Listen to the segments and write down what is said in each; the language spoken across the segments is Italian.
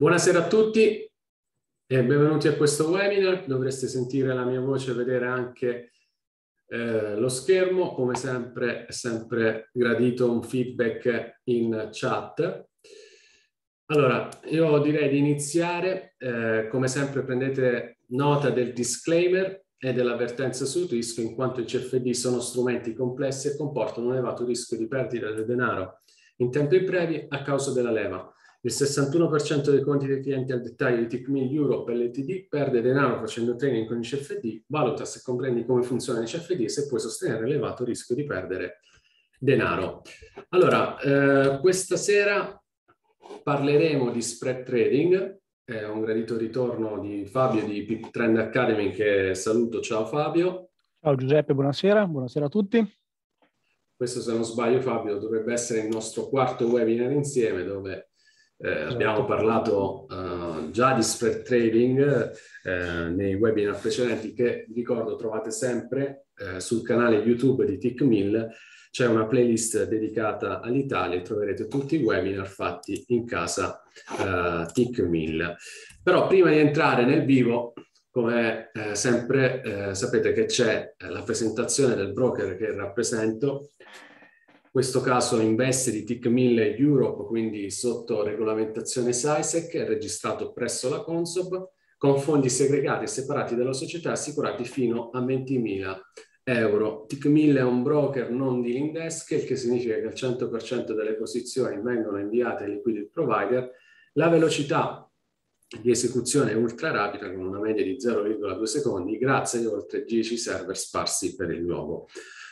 Buonasera a tutti e benvenuti a questo webinar. Dovreste sentire la mia voce e vedere anche eh, lo schermo. Come sempre, è sempre gradito un feedback in chat. Allora, io direi di iniziare. Eh, come sempre prendete nota del disclaimer e dell'avvertenza sul rischio, in quanto i CFD sono strumenti complessi e comportano un elevato rischio di perdita del denaro in tempi brevi a causa della leva il 61% dei conti dei clienti al dettaglio di TICMIL Europe LTD perde denaro facendo training con il CFD, valuta se comprendi come funziona il CFD e se puoi sostenere l'elevato rischio di perdere denaro. Allora, eh, questa sera parleremo di spread trading, è un gradito ritorno di Fabio di Pip Trend Academy che saluto, ciao Fabio. Ciao Giuseppe, buonasera, buonasera a tutti questo se non sbaglio Fabio dovrebbe essere il nostro quarto webinar insieme dove eh, certo. abbiamo parlato uh, già di spread trading eh, nei webinar precedenti che vi ricordo trovate sempre eh, sul canale YouTube di TickMill. C'è una playlist dedicata all'Italia e troverete tutti i webinar fatti in casa uh, eh, TickMill. Però prima di entrare nel vivo, come eh, sempre sapete che c'è la presentazione del broker che rappresento questo caso investe di TIC 1000 Europe, quindi sotto regolamentazione SISEC, registrato presso la Consob, con fondi segregati e separati dalla società assicurati fino a 20.000 euro. TIC 1000 è un broker non di desk, il che significa che il 100% delle posizioni vengono inviate ai liquidity provider. La velocità di esecuzione è ultra rapida, con una media di 0,2 secondi, grazie agli oltre 10 server sparsi per il globo.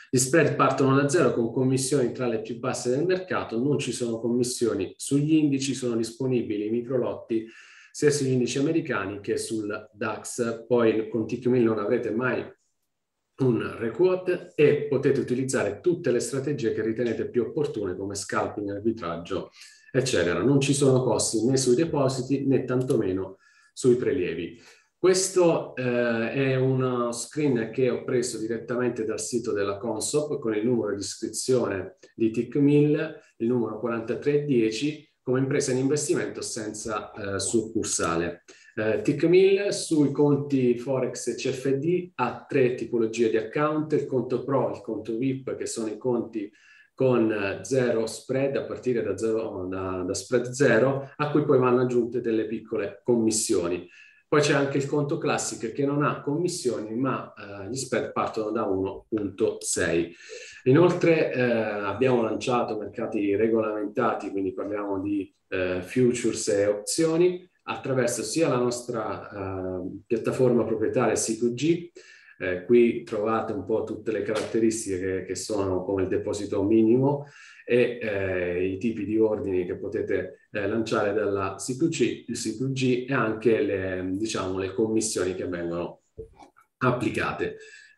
Gli spread partono da zero con commissioni tra le più basse del mercato, non ci sono commissioni sugli indici, sono disponibili i microlotti sia sugli indici americani che sul DAX. Poi con TQMIL non avrete mai un requote e potete utilizzare tutte le strategie che ritenete più opportune come scalping, arbitraggio, eccetera. Non ci sono costi né sui depositi né tantomeno sui prelievi. Questo eh, è uno screen che ho preso direttamente dal sito della Consop con il numero di iscrizione di TIC 1000, il numero 4310, come impresa in investimento senza eh, succursale. Eh, 1000 sui conti Forex e CFD ha tre tipologie di account, il conto Pro, il conto VIP, che sono i conti con eh, zero spread a partire da, zero, da, da spread zero, a cui poi vanno aggiunte delle piccole commissioni. Poi c'è anche il conto classic che non ha commissioni, ma eh, gli spread partono da 1.6. Inoltre eh, abbiamo lanciato mercati regolamentati, quindi parliamo di eh, futures e opzioni, attraverso sia la nostra eh, piattaforma proprietaria CQG, eh, qui trovate un po' tutte le caratteristiche che, che sono come il deposito minimo e eh, i tipi di ordini che potete eh, lanciare dalla C2C, C2G e anche le, diciamo, le commissioni che vengono applicate.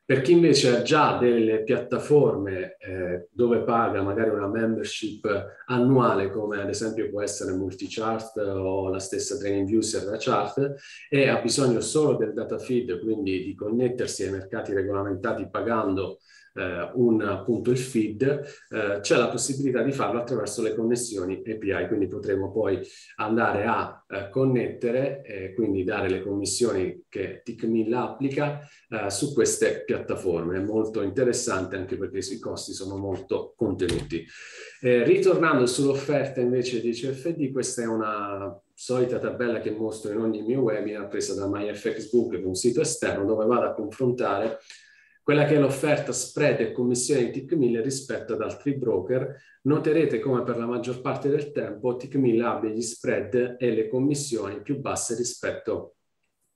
Per chi invece ha già delle piattaforme eh, dove paga magari una membership annuale, come ad esempio può essere Multichart o la stessa Training User da Chart, e ha bisogno solo del data feed, quindi di connettersi ai mercati regolamentati pagando eh, un, appunto il feed, eh, c'è la possibilità di farlo attraverso le connessioni API, quindi potremo poi andare a eh, connettere e quindi dare le commissioni che TICMIL applica eh, su queste piattaforme. È molto interessante anche perché i costi sono molto contenuti. Eh, ritornando sull'offerta invece di CFD, questa è una solita tabella che mostro in ogni mio webinar presa da MyFXBook, che è un sito esterno dove vado a confrontare quella che è l'offerta spread e commissione di TIC 1000 rispetto ad altri broker. Noterete come per la maggior parte del tempo TIC 1000 abbia gli spread e le commissioni più basse rispetto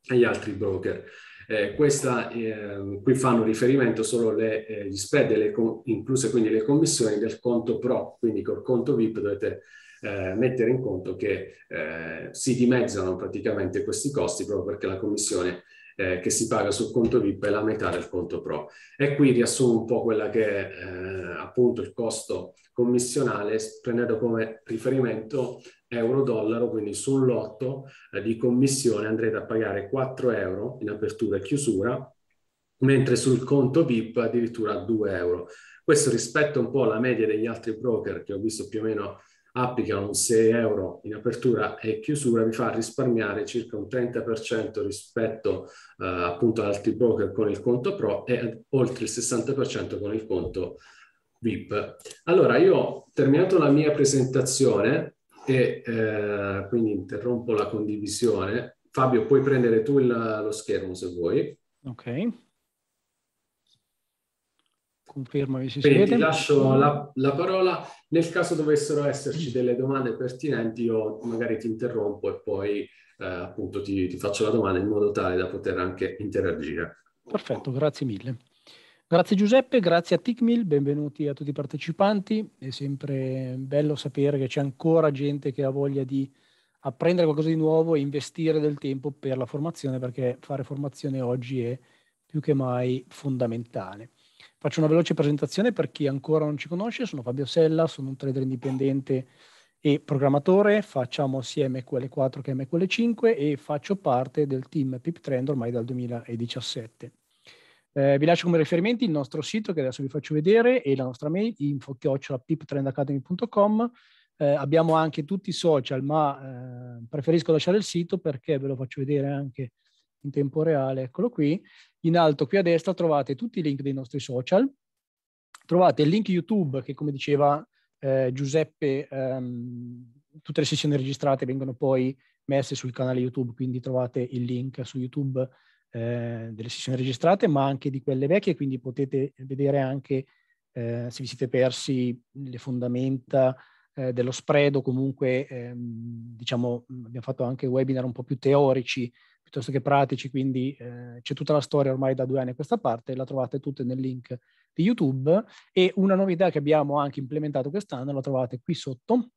agli altri broker. Eh, questa, eh, qui fanno riferimento solo le, eh, gli spread, e le incluse quindi le commissioni del conto pro, quindi col conto VIP dovete eh, mettere in conto che eh, si dimezzano praticamente questi costi proprio perché la commissione eh, che si paga sul conto VIP e la metà del conto Pro. E qui riassumo un po' quella che è eh, appunto il costo commissionale prendendo come riferimento euro-dollaro, quindi sul lotto eh, di commissione andrete a pagare 4 euro in apertura e chiusura, mentre sul conto VIP addirittura 2 euro. Questo rispetto un po' alla media degli altri broker che ho visto più o meno applica un 6 euro in apertura e chiusura, vi fa risparmiare circa un 30% rispetto eh, appunto ad altri broker con il conto Pro e oltre il 60% con il conto VIP. Allora, io ho terminato la mia presentazione e eh, quindi interrompo la condivisione. Fabio, puoi prendere tu il, lo schermo se vuoi. Ok conferma che ci Bene, siete. Ti lascio la, la, parola. Nel caso dovessero esserci delle domande pertinenti, io magari ti interrompo e poi eh, appunto ti, ti faccio la domanda in modo tale da poter anche interagire. Perfetto, grazie mille. Grazie Giuseppe, grazie a TICMIL, benvenuti a tutti i partecipanti. È sempre bello sapere che c'è ancora gente che ha voglia di apprendere qualcosa di nuovo e investire del tempo per la formazione, perché fare formazione oggi è più che mai fondamentale. Faccio una veloce presentazione per chi ancora non ci conosce, sono Fabio Sella, sono un trader indipendente e programmatore, facciamo sia MQL4 che MQL5 e faccio parte del team PipTrend ormai dal 2017. Eh, vi lascio come riferimenti il nostro sito che adesso vi faccio vedere e la nostra mail info-piptrendacademy.com eh, abbiamo anche tutti i social, ma eh, preferisco lasciare il sito perché ve lo faccio vedere anche in tempo reale, eccolo qui. In alto qui a destra trovate tutti i link dei nostri social, trovate il link YouTube che come diceva eh, Giuseppe, ehm, tutte le sessioni registrate vengono poi messe sul canale YouTube, quindi trovate il link su YouTube eh, delle sessioni registrate, ma anche di quelle vecchie, quindi potete vedere anche eh, se vi siete persi le fondamenta, eh, dello spread o comunque ehm, diciamo mhmm, abbiamo fatto anche webinar un po' più teorici piuttosto che pratici, quindi eh, c'è tutta la storia ormai da due anni a questa parte, la trovate tutte nel link di YouTube e una novità che abbiamo anche implementato quest'anno la trovate qui sotto,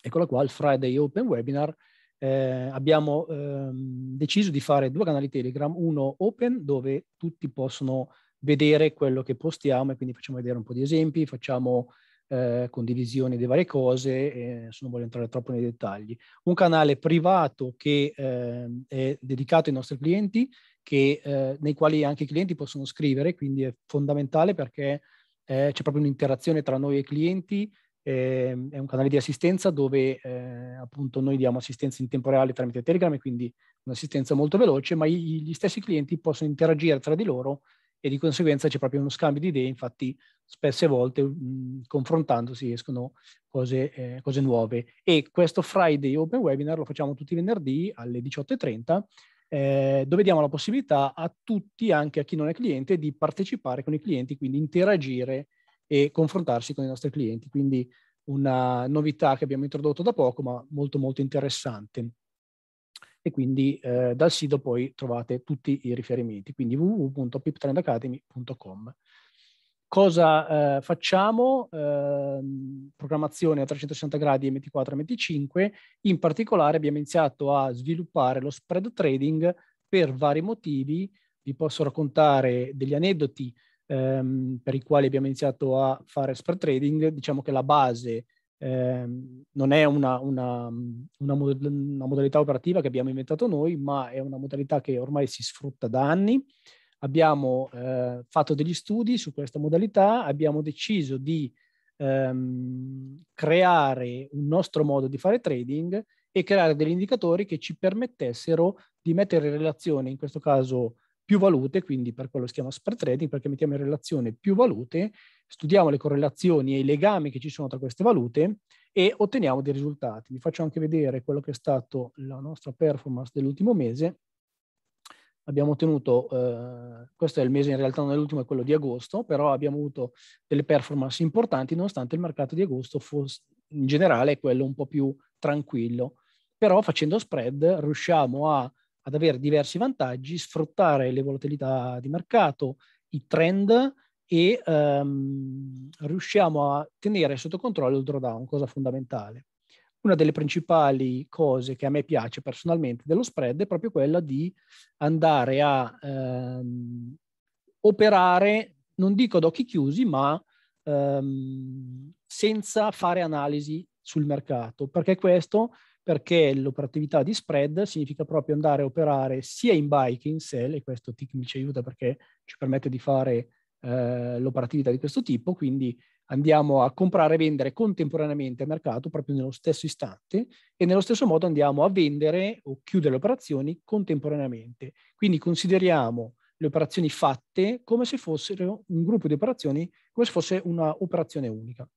eccola qua, il Friday Open Webinar, eh, abbiamo ehm, deciso di fare due canali Telegram, uno open dove tutti possono vedere quello che postiamo e quindi facciamo vedere un po' di esempi, facciamo eh, condivisioni di varie cose, eh, non voglio entrare troppo nei dettagli. Un canale privato che eh, è dedicato ai nostri clienti, che, eh, nei quali anche i clienti possono scrivere, quindi è fondamentale perché eh, c'è proprio un'interazione tra noi e i clienti, ehm, è un canale di assistenza dove eh, appunto noi diamo assistenza in tempo reale tramite Telegram e quindi un'assistenza molto veloce, ma gli stessi clienti possono interagire tra di loro e di conseguenza c'è proprio uno scambio di idee, infatti spesse volte mh, mm, confrontandosi escono cose, eh, cose, nuove. E questo Friday Open Webinar lo facciamo tutti i venerdì alle 18.30, eh, dove diamo la possibilità a tutti, anche a chi non è cliente, di partecipare con i clienti, quindi interagire e confrontarsi con i nostri clienti. Quindi una novità che abbiamo introdotto da poco, ma molto molto interessante. E quindi eh, dal sito poi trovate tutti i riferimenti, quindi www.piptrendacademy.com cosa eh, facciamo? Eh, programmazione a 360 gradi mt 4 mt 5 In particolare abbiamo iniziato a sviluppare lo spread trading per vari motivi. Vi posso raccontare degli aneddoti ehm, per i quali abbiamo iniziato a fare spread trading. Diciamo che la base ehm, non è una, una, una, mod- una modalità operativa che abbiamo inventato noi, ma è una modalità che ormai si sfrutta da anni abbiamo eh, fatto degli studi su questa modalità, abbiamo deciso di ehm, creare un nostro modo di fare trading e creare degli indicatori che ci permettessero di mettere in relazione, in questo caso, più valute, quindi per quello si chiama spread trading, perché mettiamo in relazione più valute, studiamo le correlazioni e i legami che ci sono tra queste valute e otteniamo dei risultati. Vi faccio anche vedere quello che è stato la nostra performance dell'ultimo mese abbiamo ottenuto, eh, questo è il mese in realtà non è l'ultimo, è quello di agosto, però abbiamo avuto delle performance importanti nonostante il mercato di agosto fosse in generale quello un po' più tranquillo. Però facendo spread riusciamo a, ad avere diversi vantaggi, sfruttare le volatilità di mercato, i trend e ehm, riusciamo a tenere sotto controllo il drawdown, cosa fondamentale una delle principali cose che a me piace personalmente dello spread è proprio quella di andare a ehm, operare, non dico ad occhi chiusi, ma ehm, senza fare analisi sul mercato. Perché questo? Perché l'operatività di spread significa proprio andare a operare sia in buy che in sell, e questo TIC mi ci aiuta perché ci permette di fare eh, l'operatività di questo tipo, quindi andiamo a comprare e vendere contemporaneamente al mercato proprio nello stesso istante e nello stesso modo andiamo a vendere o chiudere le operazioni contemporaneamente. Quindi consideriamo le operazioni fatte come se fossero un gruppo di operazioni, come se fosse una operazione unica.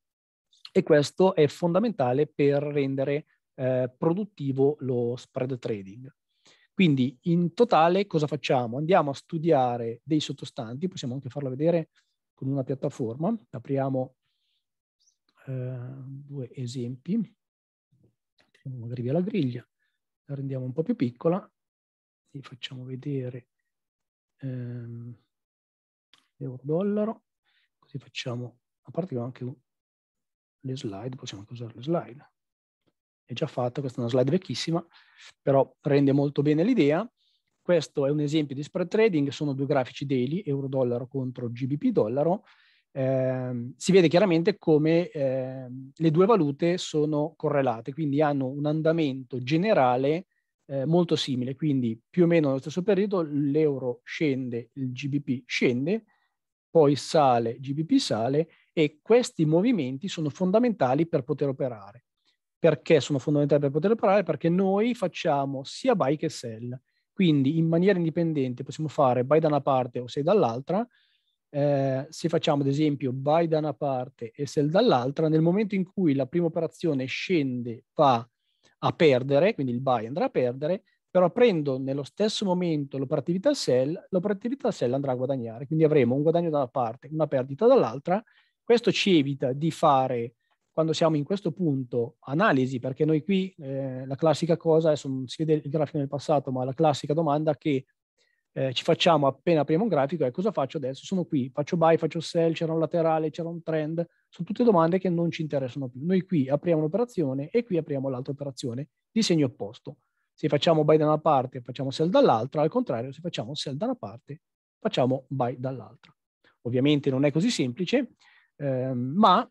E questo è fondamentale per rendere eh, produttivo lo spread trading. Quindi in totale cosa facciamo? Andiamo a studiare dei sottostanti, possiamo anche farlo vedere con una piattaforma. Apriamo eh, due esempi, Andiamo magari via la griglia, la rendiamo un po' più piccola, vi facciamo vedere ehm, euro-dollaro, così facciamo, a parte che ho anche le slide, possiamo anche usare le slide. È già fatta, questa è una slide vecchissima, però rende molto bene l'idea questo è un esempio di spread trading, sono due grafici daily, euro-dollaro contro GBP-dollaro. Eh, si vede chiaramente come eh, le due valute sono correlate, quindi hanno un andamento generale eh, molto simile, quindi più o meno nello stesso periodo l'euro scende, il GBP scende, poi sale, GBP sale e questi movimenti sono fondamentali per poter operare. Perché sono fondamentali per poter operare? Perché noi facciamo sia buy che sell quindi in maniera indipendente possiamo fare buy da una parte o sell dall'altra. Eh, se facciamo ad esempio buy da una parte e sell dall'altra, nel momento in cui la prima operazione scende va a perdere, quindi il buy andrà a perdere, però prendo nello stesso momento l'operatività sell, l'operatività sell andrà a guadagnare, quindi avremo un guadagno da una parte, una perdita dall'altra, questo ci evita di fare quando siamo in questo punto, analisi, perché noi qui eh, la classica cosa, adesso non si vede il grafico nel passato, ma la classica domanda che eh, ci facciamo appena apriamo un grafico è cosa faccio adesso? Sono qui, faccio buy, faccio sell, c'era un laterale, c'era un trend, sono tutte domande che non ci interessano più. Noi qui apriamo un'operazione e qui apriamo l'altra operazione di segno opposto. Se facciamo buy da una parte, facciamo sell dall'altra, al contrario, se facciamo sell da una parte, facciamo buy dall'altra. Ovviamente non è così semplice, eh, ma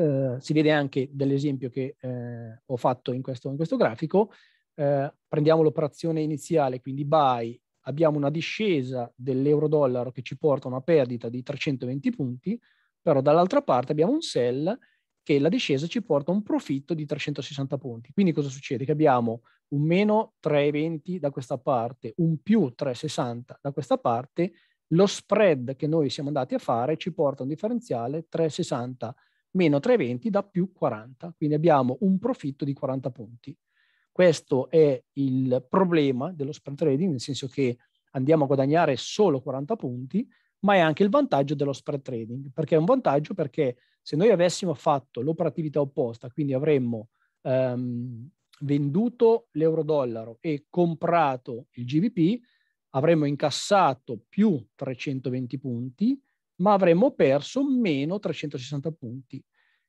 eh, si vede anche dall'esempio che eh, ho fatto in questo, in questo grafico, eh, prendiamo l'operazione iniziale, quindi buy, abbiamo una discesa dell'euro-dollaro che ci porta a una perdita di 320 punti, però dall'altra parte abbiamo un sell che la discesa ci porta a un profitto di 360 punti. Quindi cosa succede? Che abbiamo un meno 3,20 da questa parte, un più 3,60 da questa parte, lo spread che noi siamo andati a fare ci porta a un differenziale 3,60 meno 3,20 da più 40, quindi abbiamo un profitto di 40 punti. Questo è il problema dello spread trading, nel senso che andiamo a guadagnare solo 40 punti, ma è anche il vantaggio dello spread trading, perché è un vantaggio perché se noi avessimo fatto l'operatività opposta, quindi avremmo ehm, venduto l'euro-dollaro e comprato il GBP, avremmo incassato più 320 punti, ma avremmo perso meno 360 punti.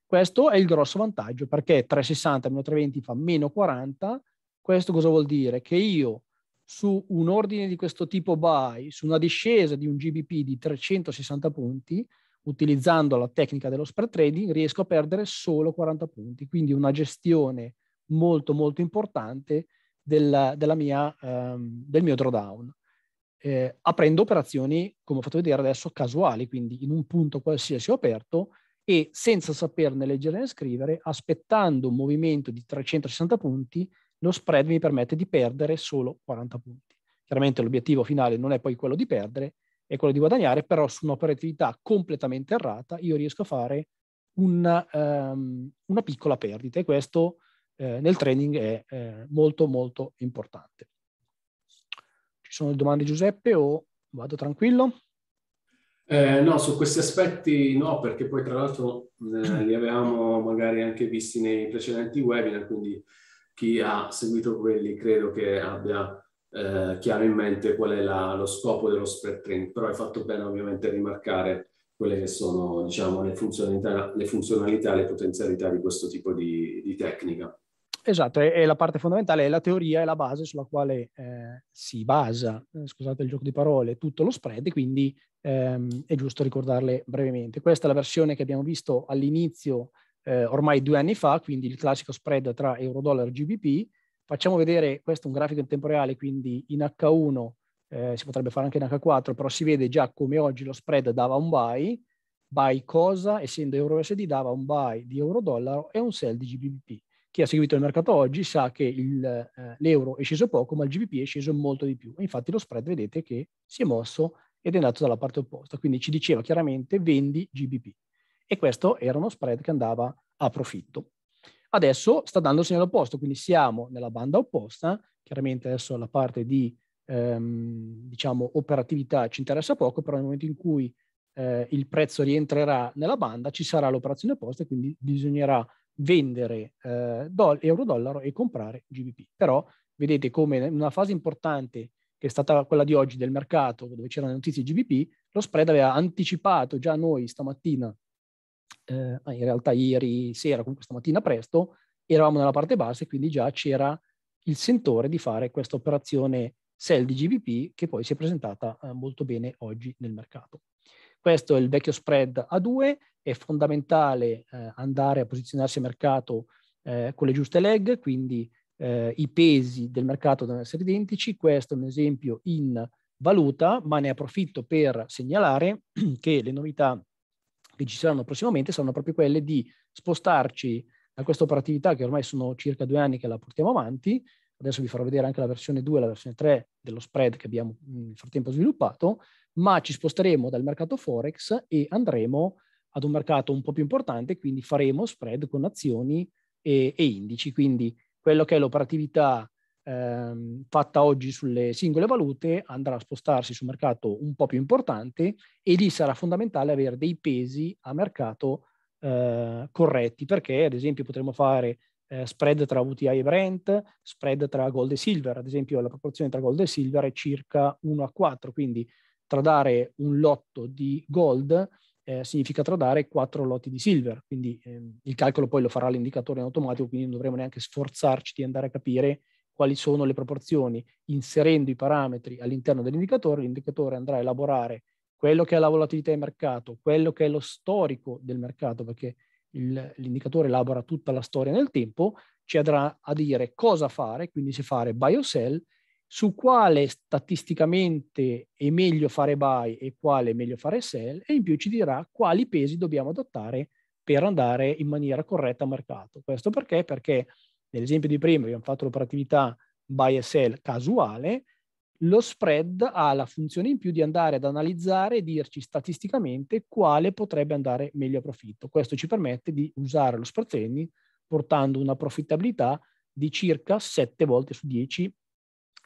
Questo è il grosso vantaggio, perché 360 meno 320 fa meno 40. Questo cosa vuol dire? Che io su un ordine di questo tipo buy, su una discesa di un GBP di 360 punti, utilizzando la tecnica dello spread trading, riesco a perdere solo 40 punti. Quindi una gestione molto molto importante della, della mia, um, del mio drawdown eh, aprendo operazioni, come ho fatto vedere adesso, casuali, quindi in un punto qualsiasi ho aperto e senza saperne leggere né scrivere, aspettando un movimento di 360 punti, lo spread mi permette di perdere solo 40 punti. Chiaramente l'obiettivo finale non è poi quello di perdere, è quello di guadagnare, però su un'operatività completamente errata io riesco a fare una, um, ehm, una piccola perdita e questo eh, nel trading è eh, molto molto importante. Ci sono domande Giuseppe o vado tranquillo? Eh, no, su questi aspetti no, perché poi tra l'altro eh, li avevamo magari anche visti nei precedenti webinar, quindi chi ha seguito quelli credo che abbia eh, chiaro in mente qual è la, lo scopo dello spread trend, però è fatto bene ovviamente rimarcare quelle che sono diciamo, le, funzionalità, le, funzionalità, le potenzialità di questo tipo di, di tecnica. Esatto, è, è, la parte fondamentale, è la teoria, è la base sulla quale eh, si basa, eh, scusate il gioco di parole, tutto lo spread, quindi ehm, è giusto ricordarle brevemente. Questa è la versione che abbiamo visto all'inizio, eh, ormai due anni fa, quindi il classico spread tra euro-dollaro e GBP. Facciamo vedere, questo è un grafico in tempo reale, quindi in H1 eh, si potrebbe fare anche in H4, però si vede già come oggi lo spread dava un buy, buy cosa, essendo euro-USD dava un buy di euro-dollaro e un sell di GBP chi ha seguito il mercato oggi sa che il, eh, l'euro è sceso poco, ma il GBP è sceso molto di più. Infatti lo spread vedete che si è mosso ed è andato dalla parte opposta. Quindi ci diceva chiaramente vendi GBP. E questo era uno spread che andava a profitto. Adesso sta dando il segnale opposto, quindi siamo nella banda opposta. Chiaramente adesso la parte di ehm, diciamo, operatività ci interessa poco, però nel momento in cui eh, il prezzo rientrerà nella banda ci sarà l'operazione opposta e quindi bisognerà vendere eh, doll- euro-dollaro e comprare GBP. Però vedete come in una fase importante che è stata quella di oggi del mercato, dove c'erano le notizie di GBP, lo spread aveva anticipato già noi stamattina, eh, in realtà ieri sera, comunque stamattina presto, eravamo nella parte bassa e quindi già c'era il sentore di fare questa operazione sell di GBP che poi si è presentata eh, molto bene oggi nel mercato. Questo è il vecchio spread a 2, è fondamentale eh, andare a posizionarsi a mercato eh, con le giuste leg, quindi eh, i pesi del mercato devono essere identici. Questo è un esempio in valuta, ma ne approfitto per segnalare che le novità che ci saranno prossimamente saranno proprio quelle di spostarci da questa operatività che ormai sono circa due anni che la portiamo avanti, adesso vi farò vedere anche la versione 2 e la versione 3 dello spread che abbiamo mm, nel frattempo sviluppato, ma ci sposteremo dal mercato Forex e andremo ad un mercato un po' più importante, quindi faremo spread con azioni e, e indici, quindi quello che è l'operatività ehm, fatta oggi sulle singole valute andrà a spostarsi su un mercato un po' più importante e lì sarà fondamentale avere dei pesi a mercato eh, corretti, perché ad esempio potremo fare eh, spread tra UTI e Brent, spread tra gold e silver, ad esempio la proporzione tra gold e silver è circa 1 a 4, quindi tradare un lotto di gold eh, significa tradare 4 lotti di silver, quindi ehm, il calcolo poi lo farà l'indicatore in automatico, quindi non dovremo neanche sforzarci di andare a capire quali sono le proporzioni. Inserendo i parametri all'interno dell'indicatore, l'indicatore andrà a elaborare quello che è la volatilità del mercato, quello che è lo storico del mercato, perché il, l'indicatore elabora tutta la storia nel tempo, ci andrà a dire cosa fare, quindi se fare buy o sell, su quale statisticamente è meglio fare buy e quale è meglio fare sell e in più ci dirà quali pesi dobbiamo adottare per andare in maniera corretta al mercato. Questo perché? Perché nell'esempio di prima abbiamo fatto l'operatività buy e sell casuale, lo spread ha la funzione in più di andare ad analizzare e dirci statisticamente quale potrebbe andare meglio a profitto. Questo ci permette di usare lo spread trading portando una profittabilità di circa 7 volte su 10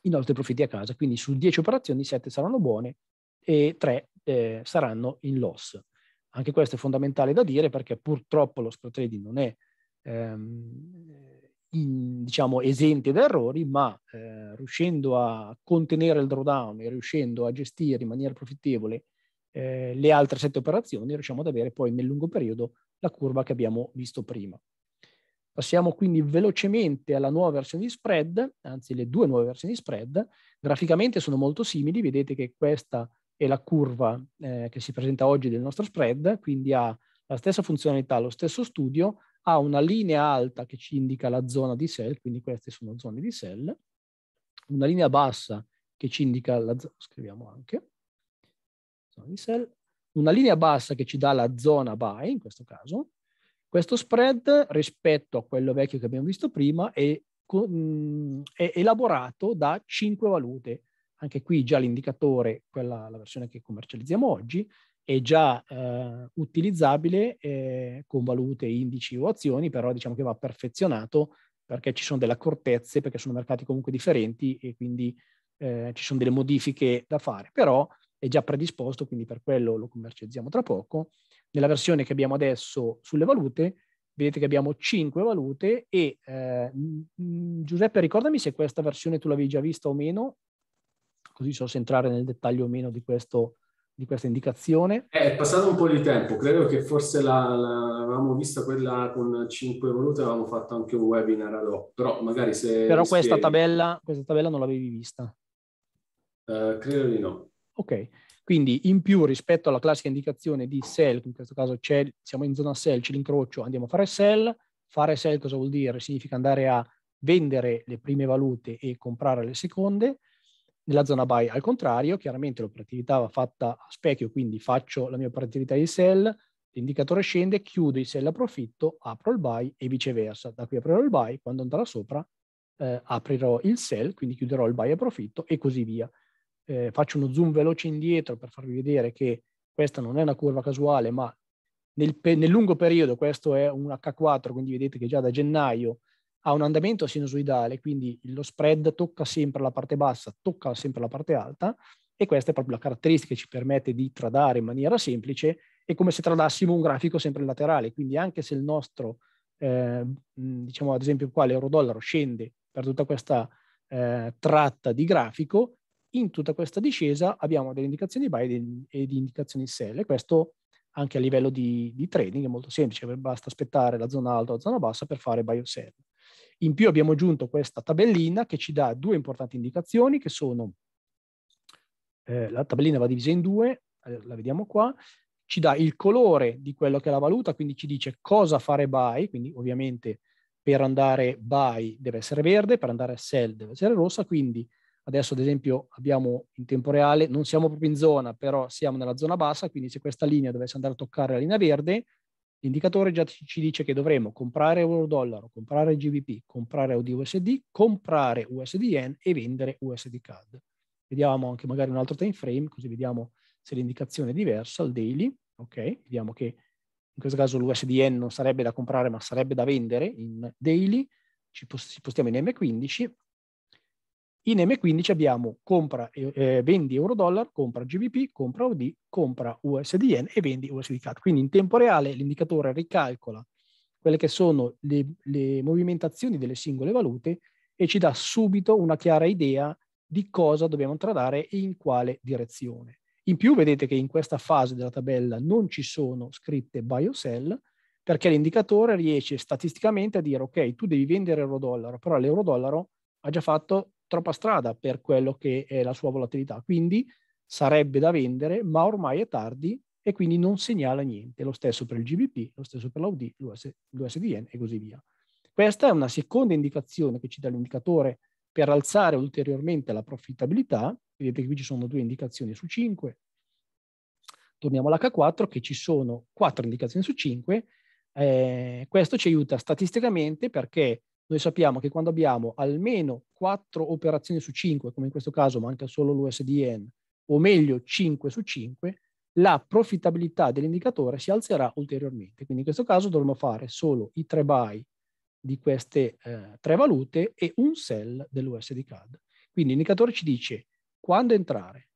i nostri profitti a casa. Quindi su 10 operazioni 7 saranno buone e 3 eh, saranno in loss. Anche questo è fondamentale da dire perché purtroppo lo spread trading non è ehm, diciamo esenti da errori, ma eh, riuscendo a contenere il drawdown e riuscendo a gestire in maniera profittevole eh, le altre sette operazioni, riusciamo ad avere poi nel lungo periodo la curva che abbiamo visto prima. Passiamo quindi velocemente alla nuova versione di spread, anzi le due nuove versioni di spread. Graficamente sono molto simili, vedete che questa è la curva eh, che si presenta oggi del nostro spread, quindi ha la stessa funzionalità, lo stesso studio, ha una linea alta che ci indica la zona di sell, quindi queste sono zone di sell, una linea bassa che ci indica la zona, scriviamo anche, zona di sell, una linea bassa che ci dà la zona buy, in questo caso, questo spread rispetto a quello vecchio che abbiamo visto prima è, è elaborato da 5 valute. Anche qui già l'indicatore, quella, la versione che commercializziamo oggi, è già eh, utilizzabile eh, con valute, indici o azioni, però diciamo che va perfezionato perché ci sono delle accortezze, perché sono mercati comunque differenti e quindi eh, ci sono delle modifiche da fare, però è già predisposto, quindi per quello lo commercializziamo tra poco. Nella versione che abbiamo adesso sulle valute, vedete che abbiamo 5 valute e mh, eh, Giuseppe ricordami se questa versione tu l'avevi già vista o meno, così so se entrare nel dettaglio o meno di questo di questa indicazione? È passato un po' di tempo, credo che forse la, la, avevamo visto quella con 5 volute, avevamo fatto anche un webinar ad hoc, però magari se... Però questa tabella, questa tabella, non l'avevi vista? Uh, credo di no. Ok, quindi in più rispetto alla classica indicazione di sell, in questo caso siamo in zona sell, c'è l'incrocio, andiamo a fare sell. Fare sell cosa vuol dire? Significa andare a vendere le prime valute e comprare le seconde nella zona buy, al contrario, chiaramente l'operatività va fatta a specchio, quindi faccio la mia operatività di sell, l'indicatore scende, chiudo i sell a profitto, apro il buy e viceversa. Da qui aprirò il buy, quando andrà sopra eh, aprirò il sell, quindi chiuderò il buy a profitto e così via. Eh, faccio uno zoom veloce indietro per farvi vedere che questa non è una curva casuale, ma nel, pe- nel lungo periodo questo è un H4, quindi vedete che già da gennaio ha un andamento sinusoidale, quindi lo spread tocca sempre la parte bassa, tocca sempre la parte alta e questa è proprio la caratteristica che ci permette di tradare in maniera semplice, è come se tradassimo un grafico sempre laterale, quindi anche se il nostro, eh, diciamo ad esempio qua l'euro-dollaro scende per tutta questa eh, tratta di grafico, in tutta questa discesa abbiamo delle indicazioni buy e di indicazioni sell e questo anche a livello di, di, trading è molto semplice, basta aspettare la zona alta o la zona bassa per fare buy o sell. In più abbiamo aggiunto questa tabellina che ci dà due importanti indicazioni che sono, eh, la tabellina va divisa in due, eh, la vediamo qua, ci dà il colore di quello che è la valuta, quindi ci dice cosa fare buy, quindi ovviamente per andare buy deve essere verde, per andare sell deve essere rossa, quindi adesso ad esempio abbiamo in tempo reale, non siamo proprio in zona, però siamo nella zona bassa, quindi se questa linea dovesse andare a toccare la linea verde, L'indicatore già ci dice che dovremo comprare euro-dollaro, comprare GBP, comprare AUD-USD, comprare USDN e vendere USD-CAD. Vediamo anche magari un altro time frame, così vediamo se l'indicazione è diversa, il daily, ok? Vediamo che in questo caso l'USDN non sarebbe da comprare ma sarebbe da vendere in daily, ci spostiamo in M15 in M15 abbiamo compra, eh, eh vendi euro-dollaro, compra GBP, compra OD, compra USDN e vendi USDCAT. Quindi in tempo reale l'indicatore ricalcola quelle che sono le, le movimentazioni delle singole valute e ci dà subito una chiara idea di cosa dobbiamo tradare e in quale direzione. In più vedete che in questa fase della tabella non ci sono scritte buy o sell perché l'indicatore riesce statisticamente a dire ok, tu devi vendere euro-dollaro, però l'euro-dollaro ha già fatto troppa strada per quello che è la sua volatilità. Quindi sarebbe da vendere, ma ormai è tardi e quindi non segnala niente. Lo stesso per il GBP, lo stesso per l'AUD, l'US, l'USDN e così via. Questa è una seconda indicazione che ci dà l'indicatore per alzare ulteriormente la profittabilità. Vedete che qui ci sono due indicazioni su cinque. Torniamo all'H4 che ci sono quattro indicazioni su cinque. Eh, questo ci aiuta statisticamente perché noi sappiamo che quando abbiamo almeno 4 operazioni su 5, come in questo caso manca solo l'USDN, o meglio 5 su 5, la profittabilità dell'indicatore si alzerà ulteriormente. Quindi in questo caso dovremo fare solo i tre buy di queste eh, tre valute e un sell dell'USD CAD. Quindi l'indicatore ci dice quando entrare,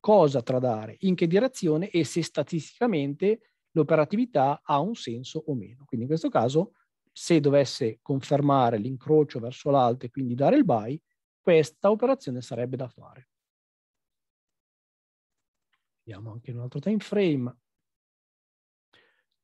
cosa tradare, in che direzione e se statisticamente l'operatività ha un senso o meno. Quindi in questo caso se dovesse confermare l'incrocio verso l'alto e quindi dare il buy, questa operazione sarebbe da fare. Vediamo anche un altro time frame.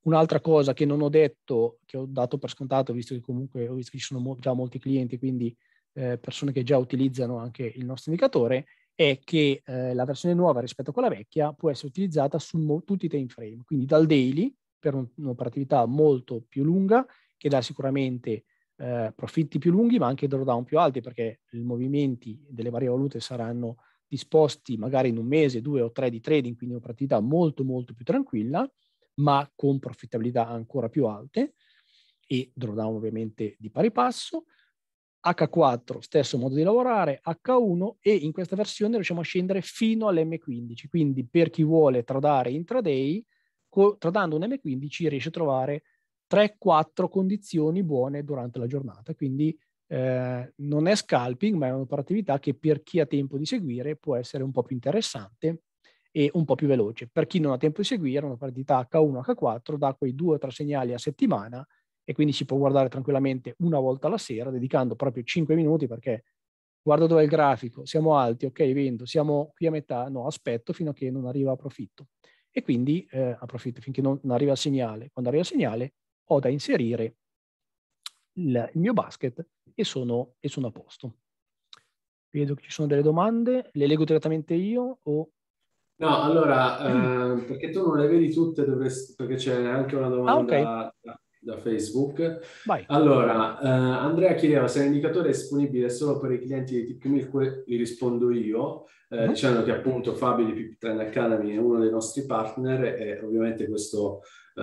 Un'altra cosa che non ho detto, che ho dato per scontato, visto che comunque ho visto che ci sono già molti clienti, quindi eh, persone che già utilizzano anche il nostro indicatore, è che eh, la versione nuova rispetto a quella vecchia può essere utilizzata su tutti i time frame, quindi dal daily per un'operatività molto più lunga che dà sicuramente eh, profitti più lunghi ma anche drawdown più alti perché i movimenti delle varie valute saranno disposti magari in un mese, due o tre di trading, quindi un'operatività molto molto più tranquilla ma con profittabilità ancora più alte e drawdown ovviamente di pari passo. H4 stesso modo di lavorare, H1 e in questa versione riusciamo a scendere fino all'M15, quindi per chi vuole tradare intraday, co- tradando un M15 riesce a trovare 3-4 condizioni buone durante la giornata. Quindi eh, non è scalping, ma è un'operatività che per chi ha tempo di seguire può essere un po' più interessante e un po' più veloce. Per chi non ha tempo di seguire, un'operatività H1, H4 dà quei 2-3 segnali a settimana e quindi si può guardare tranquillamente una volta alla sera, dedicando proprio 5 minuti perché guardo dove è il grafico, siamo alti, ok, vendo, siamo qui a metà, no, aspetto fino a che non arriva a profitto. E quindi eh, a finché non arriva il segnale. Quando arriva il segnale ho da inserire il, mio basket e sono, e sono a posto. Vedo che ci sono delle domande, le leggo direttamente io o... No, allora, eh, perché tu non le vedi tutte, dovresti, perché c'è anche una domanda ah, okay. da, da, Facebook. Vai. Allora, eh, Andrea chiedeva se l'indicatore è disponibile solo per i clienti di TickMill, gli rispondo io, eh, uh dicendo che appunto Fabio di Pip Trend Academy è uno dei nostri partner e ovviamente questo uh,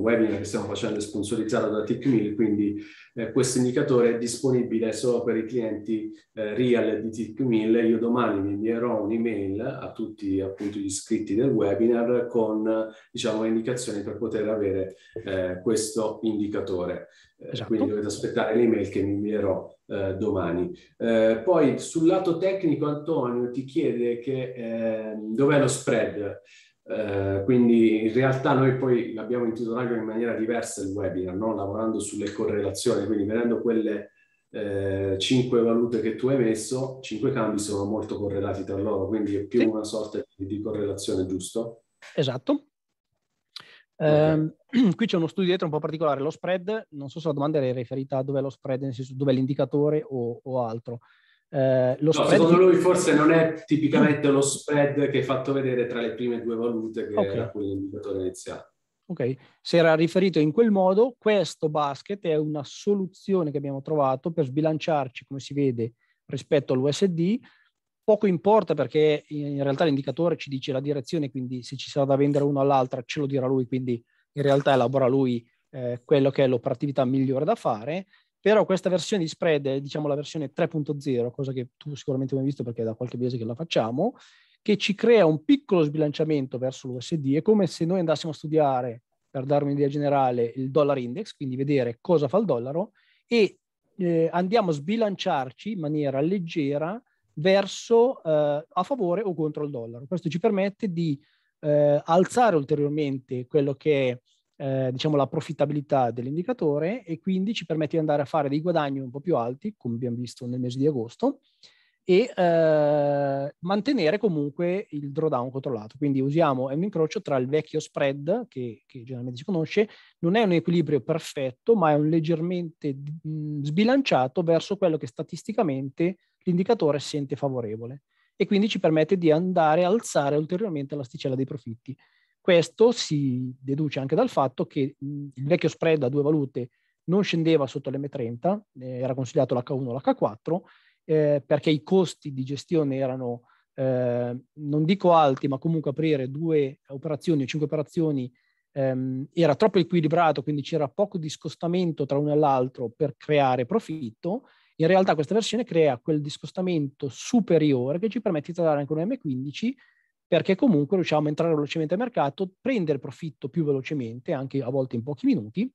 webinar che stiamo facendo è sponsorizzato da TechMill, quindi eh, questo indicatore è disponibile solo per i clienti eh, real di TechMill. Io domani vi invierò un'email a tutti appunto gli iscritti del webinar con diciamo le indicazioni per poter avere eh, questo indicatore. Eh, esatto. Quindi dovete aspettare l'email che vi invierò eh, domani. Eh, poi sul lato tecnico Antonio ti chiede che eh, dov'è lo spread. Eh, quindi in realtà noi poi l'abbiamo intitolato in maniera diversa il webinar, no? lavorando sulle correlazioni, quindi vedendo quelle eh, cinque valute che tu hai messo, cinque cambi sono molto correlati tra loro, quindi è più sì. una sorta di, di, correlazione, giusto? Esatto. Okay. Eh, qui c'è uno studio dietro un po' particolare, lo spread, non so se la domanda era riferita a dove è lo spread, nel senso dove è l'indicatore o, o altro. Eh, no, spread... Secondo lui forse non è tipicamente lo spread che hai fatto vedere tra le prime due valute che okay. era quell'indicatore iniziale. Ok, si era riferito in quel modo, questo basket è una soluzione che abbiamo trovato per sbilanciarci, come si vede, rispetto all'USD. Poco importa perché in realtà l'indicatore ci dice la direzione, quindi se ci sarà da vendere uno all'altro ce lo dirà lui, quindi in realtà elabora lui eh, quello che è l'operatività migliore da fare però questa versione di spread diciamo la versione 3.0, cosa che tu sicuramente hai visto perché è da qualche mese che la facciamo, che ci crea un piccolo sbilanciamento verso l'USD, è come se noi andassimo a studiare, per dare un'idea generale, il dollar index, quindi vedere cosa fa il dollaro, e eh, andiamo a sbilanciarci in maniera leggera verso eh, a favore o contro il dollaro. Questo ci permette di eh, alzare ulteriormente quello che è eh, diciamo, la profittabilità dell'indicatore e quindi ci permette di andare a fare dei guadagni un po' più alti, come abbiamo visto nel mese di agosto, e eh, mantenere comunque il drawdown controllato. Quindi usiamo un incrocio tra il vecchio spread, che, che, generalmente si conosce, non è un equilibrio perfetto, ma è un leggermente mh, mm, sbilanciato verso quello che statisticamente l'indicatore sente favorevole e quindi ci permette di andare a alzare ulteriormente l'asticella dei profitti. Questo si deduce anche dal fatto che il vecchio spread a due valute non scendeva sotto l'M30, eh, era consigliato l'H1 o l'H4, eh, perché i costi di gestione erano, eh, non dico alti, ma comunque aprire due operazioni o cinque operazioni ehm, era troppo equilibrato, quindi c'era poco discostamento tra uno e l'altro per creare profitto. In realtà questa versione crea quel discostamento superiore che ci permette di dare anche un M15 perché comunque riusciamo a entrare velocemente al mercato, prendere profitto più velocemente, anche a volte in pochi minuti,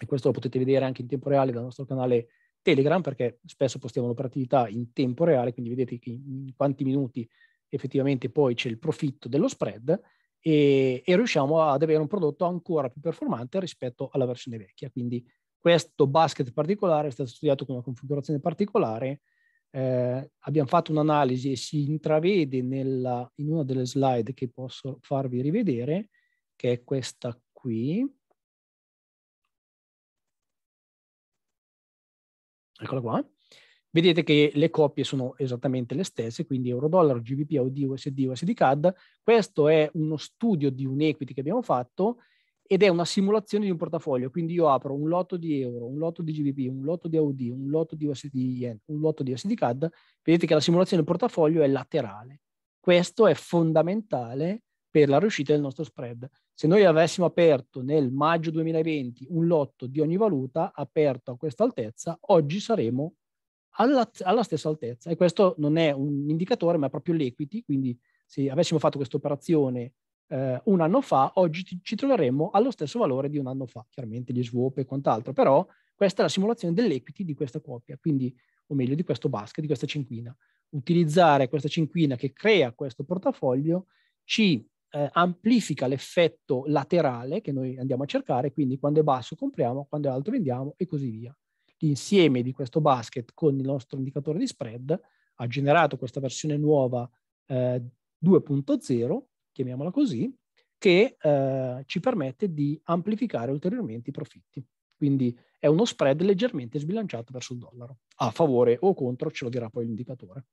e questo lo potete vedere anche in tempo reale dal nostro canale Telegram, perché spesso postiamo l'operatività in tempo reale, quindi vedete che in quanti minuti effettivamente poi c'è il profitto dello spread e, e riusciamo ad avere un prodotto ancora più performante rispetto alla versione vecchia. Quindi questo basket particolare è stato studiato con una configurazione particolare eh, abbiamo fatto un'analisi e si intravede nella, in una delle slide che posso farvi rivedere, che è questa qui. Eccola qua. Vedete che le coppie sono esattamente le stesse, quindi euro-dollaro, GBP, AUD, USD, USD-CAD. Questo è uno studio di un equity che abbiamo fatto ed è una simulazione di un portafoglio, quindi io apro un lotto di euro, un lotto di GBP, un lotto di AUD, un lotto di USD Yen, un lotto di USD CAD, vedete che la simulazione del portafoglio è laterale. Questo è fondamentale per la riuscita del nostro spread. Se noi avessimo aperto nel maggio 2020 un lotto di ogni valuta aperto a questa altezza, oggi saremo alla, alla stessa altezza e questo non è un indicatore ma è proprio l'equity, quindi se avessimo fatto questa operazione eh, un anno fa, oggi ci, troveremmo allo stesso valore di un anno fa, chiaramente gli swap e quant'altro, però questa è la simulazione dell'equity di questa coppia, quindi, o meglio, di questo basket, di questa cinquina. Utilizzare questa cinquina che crea questo portafoglio ci eh, amplifica l'effetto laterale che noi andiamo a cercare, quindi quando è basso compriamo, quando è alto vendiamo e così via. L'insieme di questo basket con il nostro indicatore di spread ha generato questa versione nuova eh, 2.0 chiamiamola così, che eh, ci permette di amplificare ulteriormente i profitti. Quindi è uno spread leggermente sbilanciato verso il dollaro. A favore o contro ce lo dirà poi l'indicatore.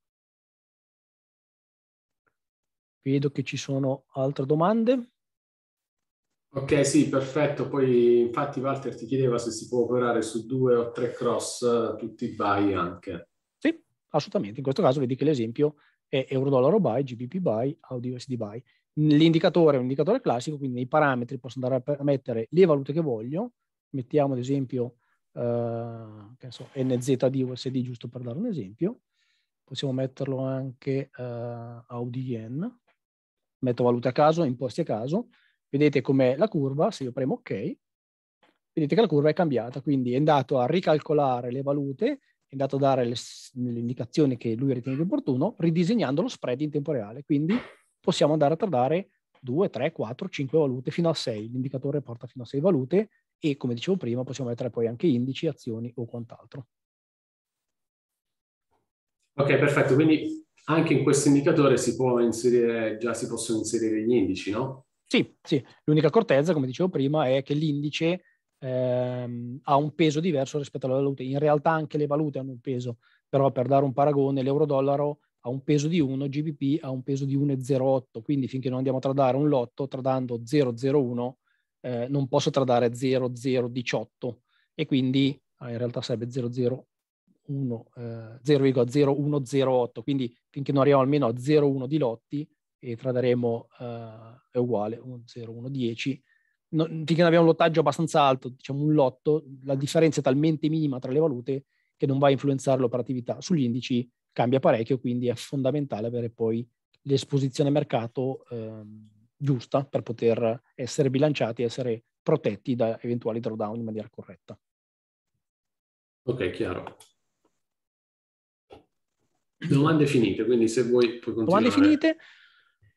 Vedo che ci sono altre domande. Ok, sì, perfetto. Poi infatti Walter ti chiedeva se si può operare su due o tre cross, eh, tutti buy anche. Sì, assolutamente. In questo caso vedi che l'esempio è euro-dollaro buy, GBP buy, Audi USD buy. L'indicatore è un indicatore classico, quindi nei parametri posso andare a mettere le valute che voglio, mettiamo ad esempio eh, che so, NZD USD giusto per dare un esempio, possiamo metterlo anche eh, a metto valute a caso, imposti a caso, vedete com'è la curva, se io premo ok, vedete che la curva è cambiata, quindi è andato a ricalcolare le valute è andato a dare le, le, indicazioni che lui ritiene più opportuno, ridisegnando lo spread in tempo reale. Quindi possiamo andare a tradare 2, 3, 4, 5 valute fino a 6. L'indicatore porta fino a 6 valute e come dicevo prima possiamo mettere poi anche indici, azioni o quant'altro. Ok, perfetto. Quindi anche in questo indicatore si può inserire, già si possono inserire gli indici, no? Sì, sì. L'unica accortezza, come dicevo prima, è che l'indice ehm, ha un peso diverso rispetto alle valute. In realtà anche le valute hanno un peso, però per dare un paragone, l'euro-dollaro a un peso di 1, GBP ha un peso di 1,08, quindi finché non andiamo a tradare un lotto, tradando 001 eh, non posso tradare 0018 e quindi ah, in realtà sarebbe 001, eh, quindi finché non arriviamo almeno a 01 di lotti e traderemo eh, è uguale 0110 finché non abbiamo un lottaggio abbastanza alto, diciamo un lotto, la differenza è talmente minima tra le valute che non va a influenzare l'operatività. Sugli indici cambia parecchio, quindi è fondamentale avere poi l'esposizione mercato eh, giusta per poter essere bilanciati e essere protetti da eventuali drawdown in maniera corretta. Ok, chiaro. Domande finite, quindi se vuoi puoi continuare. Domande finite.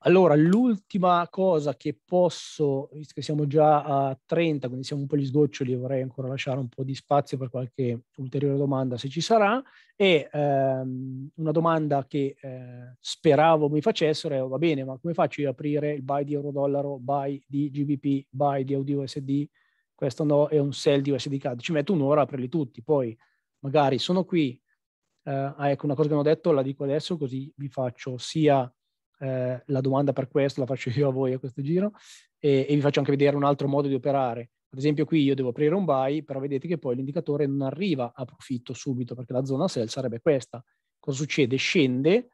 Allora, l'ultima cosa che posso, visto che siamo già a 30, quindi siamo un po' gli sgoccioli, vorrei ancora lasciare un po' di spazio per qualche ulteriore domanda se ci sarà, è ehm, una domanda che eh, speravo mi facessero è, va bene, ma come faccio io ad aprire il buy di euro-dollaro, buy di GBP, buy di audio USD, questo no, è un sell di USD ci metto un'ora a aprirli tutti, poi magari sono qui, eh, ah, ecco una cosa che non ho detto, la dico adesso così vi faccio sia eh, la domanda per questo la faccio io a voi a questo giro e, e, vi faccio anche vedere un altro modo di operare. Ad esempio qui io devo aprire un buy, però vedete che poi l'indicatore non arriva a profitto subito perché la zona sell sarebbe questa. Cosa succede? Scende,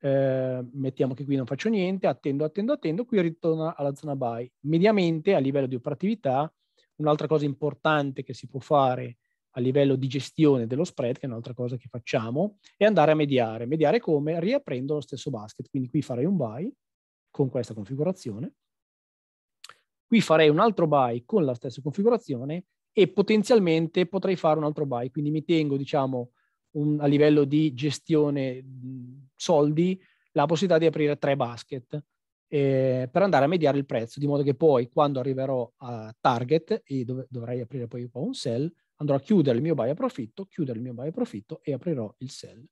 eh, mettiamo che qui non faccio niente, attendo, attendo, attendo, qui ritorna alla zona buy. Mediamente a livello di operatività, un'altra cosa importante che si può fare a livello di gestione dello spread, che è un'altra cosa che facciamo, e andare a mediare. Mediare come? Riaprendo lo stesso basket. Quindi qui farei un buy con questa configurazione. Qui farei un altro buy con la stessa configurazione e potenzialmente potrei fare un altro buy. Quindi mi tengo, diciamo, un, a livello di gestione soldi, la possibilità di aprire tre basket eh, per andare a mediare il prezzo, di modo che poi quando arriverò a target, e dov- dovrei aprire poi un sell, andrò a chiudere il mio buy a profitto, chiudere il mio buy a profitto e aprirò il sell.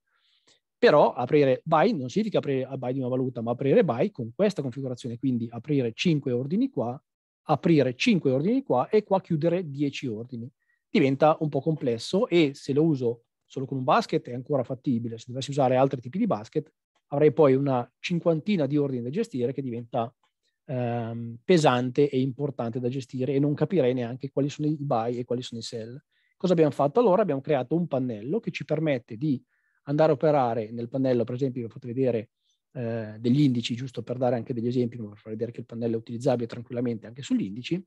Però aprire buy non significa aprire a ah, buy di una valuta, ma aprire buy con questa configurazione, quindi aprire 5 ordini qua, aprire 5 ordini qua e qua chiudere 10 ordini. Diventa un po' complesso e se lo uso solo con un basket è ancora fattibile, se dovessi usare altri tipi di basket avrei poi una cinquantina di ordini da gestire che diventa ehm, pesante e importante da gestire e non capirei neanche quali sono i buy e quali sono i sell. Cosa abbiamo fatto allora? Abbiamo creato un pannello che ci permette di andare a operare nel pannello, per esempio, vi ho fatto vedere eh, degli indici, giusto per dare anche degli esempi, ma per far vedere che il pannello è utilizzabile tranquillamente anche sugli indici,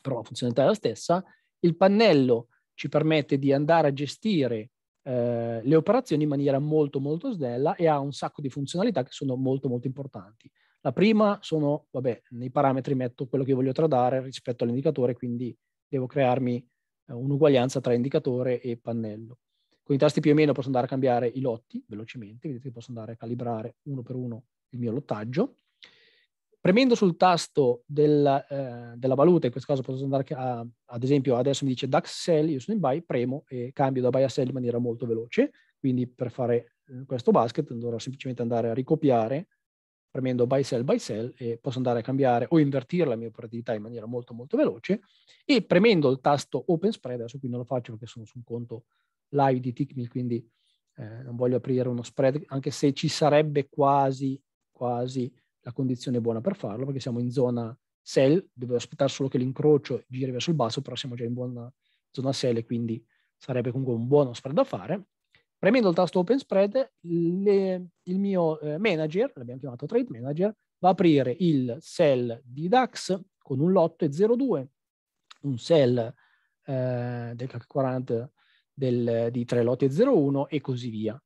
però la funzionalità è la stessa. Il pannello ci permette di andare a gestire eh, le operazioni in maniera molto molto snella e ha un sacco di funzionalità che sono molto molto importanti. La prima sono, vabbè, nei parametri metto quello che voglio tradare rispetto all'indicatore, quindi devo crearmi eh, un'uguaglianza tra indicatore e pannello. Con i tasti più o meno posso andare a cambiare i lotti velocemente, vedete che posso andare a calibrare uno per uno il mio lottaggio. Premendo sul tasto della, eh, della valuta, in questo caso posso andare a, ad esempio adesso mi dice DAX Sell, io sono in buy, premo e cambio da buy a sell in maniera molto veloce, quindi per fare eh, questo basket dovrò semplicemente andare a ricopiare premendo buy sell, buy sell, e posso andare a cambiare o invertire la mia operatività in maniera molto molto veloce e premendo il tasto open spread, adesso qui non lo faccio perché sono su un conto live di Tickmill, quindi eh, non voglio aprire uno spread, anche se ci sarebbe quasi, quasi la condizione buona per farlo, perché siamo in zona sell, devo aspettare solo che l'incrocio giri verso il basso, però siamo già in buona zona sell e quindi sarebbe comunque un buono spread da fare. Premendo il tasto Open Spread, le, il mio eh, manager, l'abbiamo chiamato Trade Manager, va a aprire il cell di DAX con un lotto e 02, un cell eh, del CAC 40 del, di 3 e 01 e così via.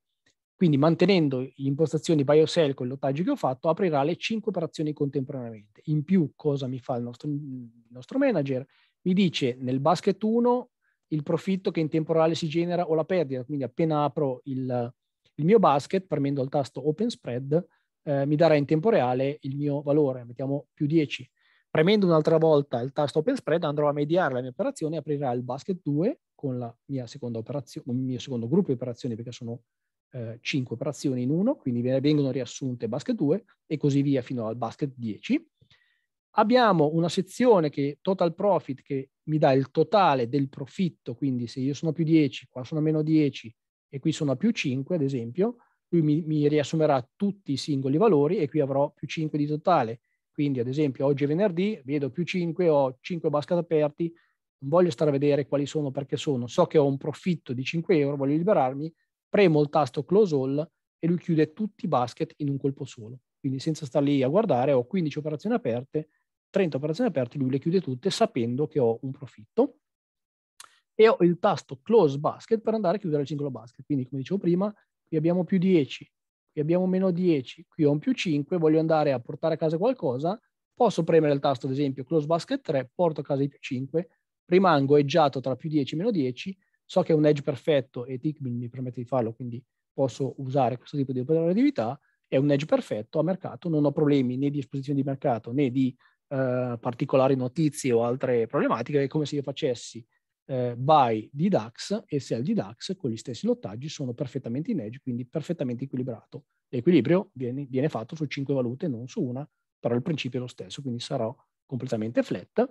Quindi mantenendo le impostazioni BioCell con i lottaggi che ho fatto, aprirà le 5 operazioni contemporaneamente. In più, cosa mi fa il nostro, il nostro manager? Mi dice nel basket 1 il profitto che in tempo reale si genera o la perdita. Quindi appena apro il, il mio basket, premendo il tasto Open Spread, eh, mi darà in tempo reale il mio valore, mettiamo più 10. Premendo un'altra volta il tasto Open Spread andrò a mediare la mia operazione e aprirà il basket 2 con la mia seconda operazione, il mio secondo gruppo di operazioni perché sono eh, 5 operazioni in uno, quindi vengono riassunte basket 2 e così via fino al basket 10 Abbiamo una sezione che total profit che mi dà il totale del profitto, quindi se io sono più 10, qua sono meno 10 e qui sono a più 5 ad esempio, lui mi, mi riassumerà tutti i singoli valori e qui avrò più 5 di totale. Quindi ad esempio oggi è venerdì, vedo più 5, ho 5 basket aperti, non voglio stare a vedere quali sono perché sono, so che ho un profitto di 5 euro, voglio liberarmi, premo il tasto close all e lui chiude tutti i basket in un colpo solo. Quindi senza star lì a guardare ho 15 operazioni aperte 30 operazioni aperte, lui le chiude tutte sapendo che ho un profitto e ho il tasto close basket per andare a chiudere il singolo basket. Quindi, come dicevo prima, qui abbiamo più 10, qui abbiamo meno 10, qui ho un più 5, voglio andare a portare a casa qualcosa, posso premere il tasto, ad esempio, close basket 3, porto a casa i più 5, rimango eggiato tra più 10 e meno 10, so che è un edge perfetto e Tickbill mi permette di farlo, quindi posso usare questo tipo di operatività, è un edge perfetto a mercato, non ho problemi né di esposizione di mercato né di eh, particolari notizie o altre problematiche, è come se io facessi eh, buy di DAX e sell di DAX con gli stessi lottaggi sono perfettamente in edge, quindi perfettamente equilibrato. L'equilibrio viene, viene fatto su cinque valute, non su una, però il principio è lo stesso, quindi sarò completamente flat.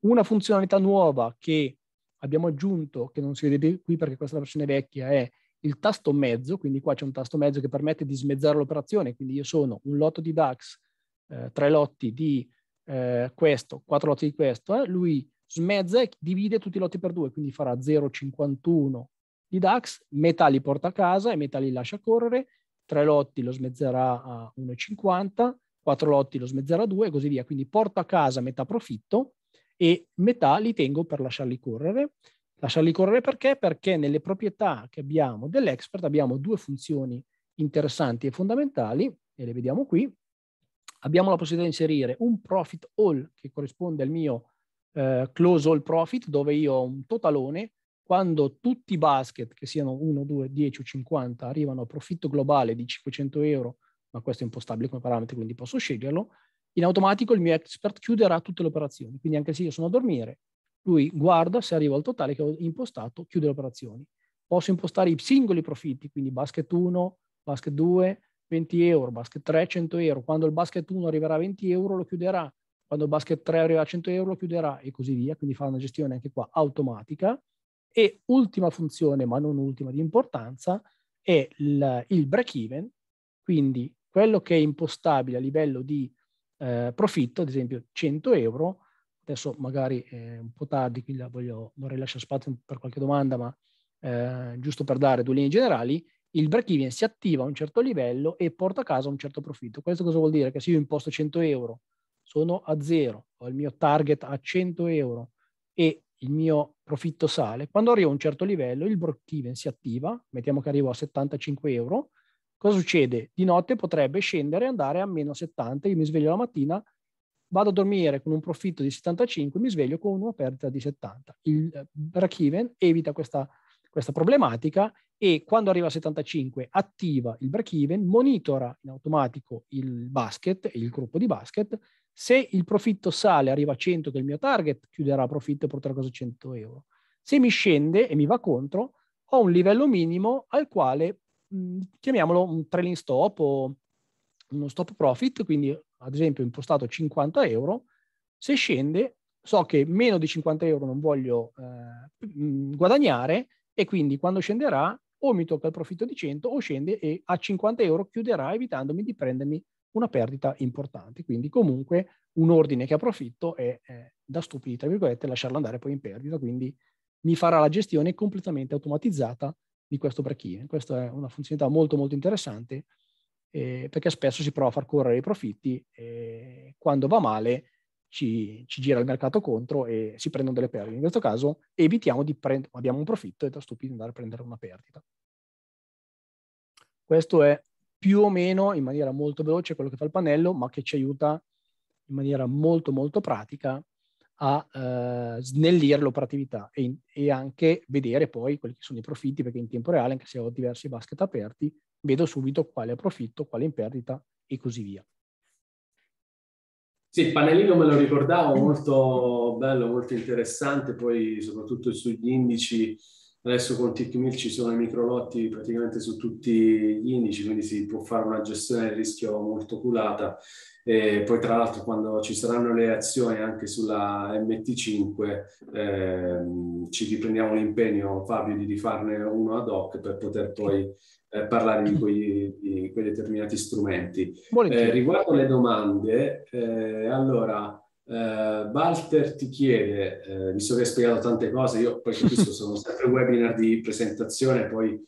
Una funzionalità nuova che abbiamo aggiunto, che non si vede qui perché questa è la versione vecchia, è il tasto mezzo, quindi qua c'è un tasto mezzo che permette di smezzare l'operazione, quindi io sono un lotto di DAX, eh, tre lotti di eh, questo, quattro lotti di questo, eh, lui smezza e divide tutti i lotti per due, quindi farà 0,51 di DAX, metà li porta a casa e metà li lascia correre, tre lotti lo smezzerà a 1,50, quattro lotti lo smezzerà a 2 e così via, quindi porto a casa metà profitto e metà li tengo per lasciarli correre. Lasciarli correre perché? Perché nelle proprietà che abbiamo dell'expert abbiamo due funzioni interessanti e fondamentali, e le vediamo qui, abbiamo la possibilità di inserire un profit all che corrisponde al mio eh, close all profit, dove io ho un totalone, quando tutti i basket, che siano 1, 2, 10 o 50, arrivano a profitto globale di 500 euro, ma questo è impostabile come parametro, quindi posso sceglierlo, in automatico il mio expert chiuderà tutte le operazioni. Quindi anche se io sono a dormire, lui guarda se arrivo al totale che ho impostato, chiude le operazioni. Posso impostare i singoli profitti, quindi basket 1, basket 2, 20 euro, basket 3 100 euro, quando il basket 1 arriverà a 20 euro lo chiuderà, quando il basket 3 arriverà a 100 euro lo chiuderà e così via, quindi fa una gestione anche qua automatica. E ultima funzione, ma non ultima di importanza, è il, il break even, quindi quello che è impostabile a livello di eh, profitto, ad esempio 100 euro, adesso magari è eh, un po' tardi, quindi voglio, vorrei lasciare spazio per qualche domanda, ma eh, giusto per dare due linee generali, il break even si attiva a un certo livello e porta a casa un certo profitto. Questo cosa vuol dire? Che se io imposto 100 euro, sono a zero, ho il mio target a 100 euro e il mio profitto sale, quando arrivo a un certo livello il break even si attiva, mettiamo che arrivo a 75 euro, cosa succede? Di notte potrebbe scendere e andare a meno 70, io mi sveglio la mattina, vado a dormire con un profitto di 75, mi sveglio con una perdita di 70. Il eh, break even evita questa questa problematica e quando arriva a 75 attiva il break even, monitora in automatico il basket e il gruppo di basket. Se il profitto sale, arriva a 100 che è il mio target, chiuderà profitto e porterà cosa 100 euro. Se mi scende e mi va contro, ho un livello minimo al quale mh, mm, chiamiamolo un trailing stop o uno stop profit, quindi ad esempio impostato 50 euro, se scende so che meno di 50 euro non voglio eh, mm, guadagnare e quindi quando scenderà o mi tocca il profitto di 100 o scende e a 50 euro chiuderà evitandomi di prendermi una perdita importante. Quindi comunque un ordine che approfitto è, è da stupidi, tra virgolette, lasciarlo andare poi in perdita, quindi mi farà la gestione completamente automatizzata di questo break-in. Questa è una funzionalità molto molto interessante eh, perché spesso si prova a far correre i profitti e eh, quando va male ci, ci, gira il mercato contro e si prendono delle perdite. In questo caso evitiamo di prendere, abbiamo un profitto ed è stupido andare a prendere una perdita. Questo è più o meno in maniera molto veloce quello che fa il pannello, ma che ci aiuta in maniera molto molto pratica a eh, snellire l'operatività e, e, anche vedere poi quelli che sono i profitti, perché in tempo reale, anche se ho diversi basket aperti, vedo subito quale è profitto, quale è in perdita e così via. Sì, il pannellino me lo ricordavo, molto bello, molto interessante, poi soprattutto sugli indici Adesso con TickMill ci sono i microlotti praticamente su tutti gli indici, quindi si può fare una gestione del rischio molto culata. E poi tra l'altro quando ci saranno le azioni anche sulla MT5 ehm, ci riprendiamo l'impegno Fabio di rifarne uno ad hoc per poter poi eh, parlare di quei, di quei, determinati strumenti. Eh, riguardo le domande, eh, allora Uh, Walter ti chiede, uh, visto che hai spiegato tante cose, io poi capisco, sono sempre webinar di presentazione, poi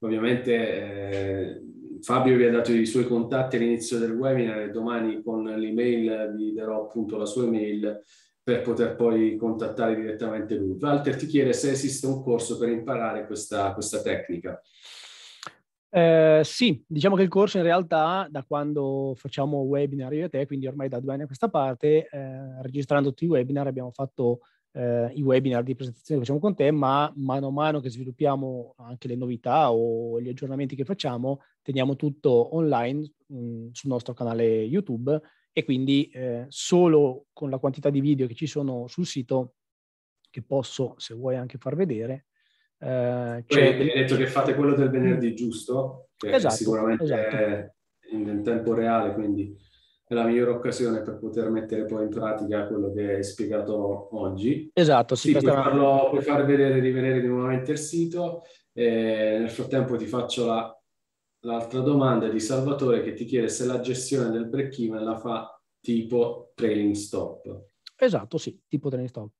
ovviamente eh, Fabio vi ha dato i suoi contatti all'inizio del webinar e domani con l'email vi darò appunto la sua email per poter poi contattare direttamente lui. Walter ti chiede se esiste un corso per imparare questa, questa tecnica. Eh, sì, diciamo che il corso in realtà da quando facciamo webinar io e te, quindi ormai da due anni a questa parte, eh, registrando tutti i webinar abbiamo fatto eh, i webinar di presentazione che facciamo con te, ma mano a mano che sviluppiamo anche le novità o gli aggiornamenti che facciamo, teniamo tutto online mh, mm, sul nostro canale YouTube e quindi eh, solo con la quantità di video che ci sono sul sito, che posso se vuoi anche far vedere, eh, cioè... hai detto che fate quello del venerdì, giusto? Che esatto, sicuramente esatto. è in tempo reale, quindi è la migliore occasione per poter mettere poi in pratica quello che hai spiegato oggi. Esatto, sì, sì puoi, farlo, puoi far vedere, rivedere di nuovamente il sito. E nel frattempo ti faccio la, l'altra domanda di Salvatore che ti chiede se la gestione del break-even la fa tipo trailing stop. Esatto, sì, tipo trailing stop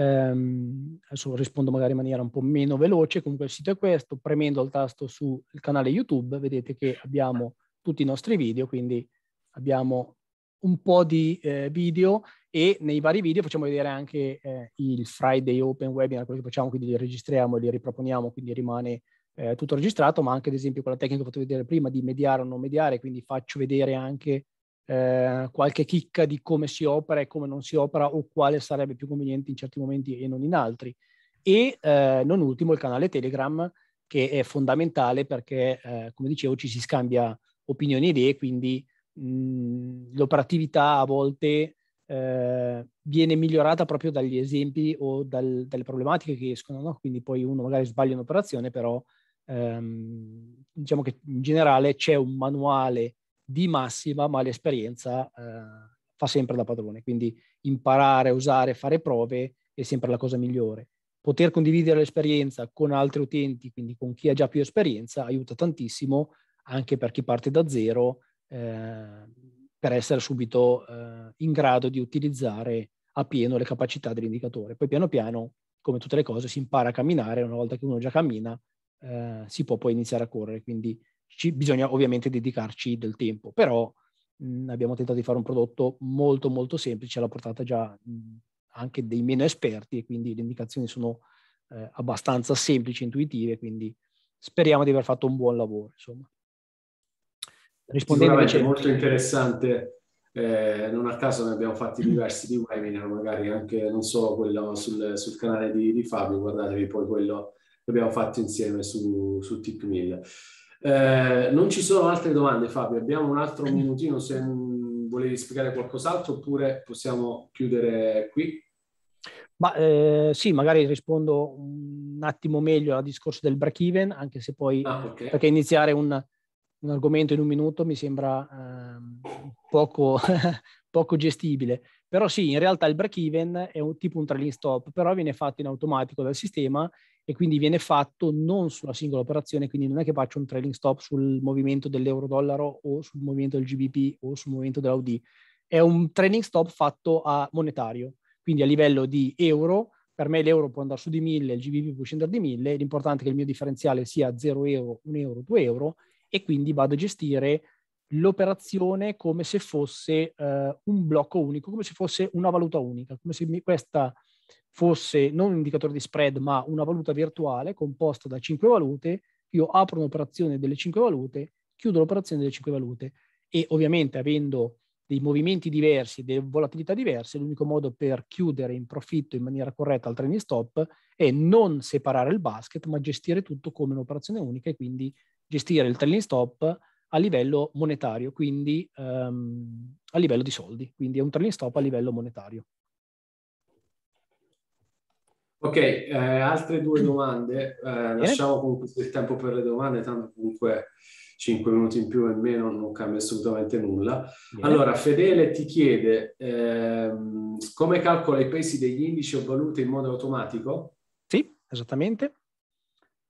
ehm, adesso rispondo magari in maniera un po' meno veloce, comunque il sito è questo, premendo il tasto sul canale YouTube vedete che abbiamo tutti i nostri video, quindi abbiamo un po' di eh, video e nei vari video facciamo vedere anche eh, il Friday Open Webinar, quello che facciamo, quindi li registriamo e li riproponiamo, quindi rimane eh, tutto registrato, ma anche ad esempio quella tecnica che ho fatto vedere prima di mediare o non mediare, quindi faccio vedere anche eh, qualche chicca di come si opera e come non si opera o quale sarebbe più conveniente in certi momenti e non in altri. E eh, non ultimo il canale Telegram che è fondamentale perché, eh, come dicevo, ci si scambia opinioni e idee, quindi mh, mm, l'operatività a volte eh, viene migliorata proprio dagli esempi o dal, dalle problematiche che escono, no? quindi poi uno magari sbaglia un'operazione, però ehm, diciamo che in generale c'è un manuale di massima, ma l'esperienza eh, fa sempre da padrone. Quindi imparare, usare, fare prove è sempre la cosa migliore. Poter condividere l'esperienza con altri utenti, quindi con chi ha già più esperienza, aiuta tantissimo anche per chi parte da zero eh, per essere subito eh, in grado di utilizzare a pieno le capacità dell'indicatore. Poi piano piano, come tutte le cose, si impara a camminare, una volta che uno già cammina, eh, si può poi iniziare a correre. Quindi ci, bisogna ovviamente dedicarci del tempo, però mh, abbiamo tentato di fare un prodotto molto molto semplice alla portata già mh, anche dei meno esperti e quindi le indicazioni sono eh, abbastanza semplici e intuitive, quindi speriamo di aver fatto un buon lavoro. Insomma. Rispondendo invece... molto interessante, eh, non a caso ne abbiamo fatti diversi di webinar, magari anche non solo quello sul, sul canale di, di, Fabio, guardatevi poi quello che abbiamo fatto insieme su, su TIC 1000. Eh, non ci sono altre domande, Fabio. Abbiamo un altro minutino se volevi spiegare qualcos'altro oppure possiamo chiudere qui. Ma, eh, sì, magari rispondo un attimo meglio al discorso del break even, anche se poi ah, okay. perché iniziare un, un, argomento in un minuto mi sembra eh, poco poco gestibile. Però sì, in realtà il break even è un, tipo un trailing stop, però viene fatto in automatico dal sistema e quindi viene fatto non sulla singola operazione, quindi non è che faccio un trailing stop sul movimento dell'euro-dollaro o sul movimento del GBP o sul movimento dell'AUD. È un trailing stop fatto a monetario, quindi a livello di euro, per me l'euro può andare su di 1000, il GBP può scendere di 1000, l'importante è che il mio differenziale sia 0 euro, 1 euro, 2 euro e quindi vado a gestire l'operazione come se fosse eh, un blocco unico, come se fosse una valuta unica, come se questa fosse non un indicatore di spread, ma una valuta virtuale composta da cinque valute. Io apro un'operazione delle cinque valute, chiudo l'operazione delle cinque valute e ovviamente avendo dei movimenti diversi, delle volatilità diverse, l'unico modo per chiudere in profitto in maniera corretta al training stop è non separare il basket, ma gestire tutto come un'operazione unica e quindi gestire il trailing stop a livello monetario, quindi um, a livello di soldi, quindi è un trailing stop a livello monetario. Ok, eh, altre due domande, eh, lasciamo comunque il tempo per le domande, tanto comunque 5 minuti in più e meno non cambia assolutamente nulla. Bene. Allora, Fedele ti chiede ehm, come calcola i pesi degli indici o valute in modo automatico? Sì, esattamente.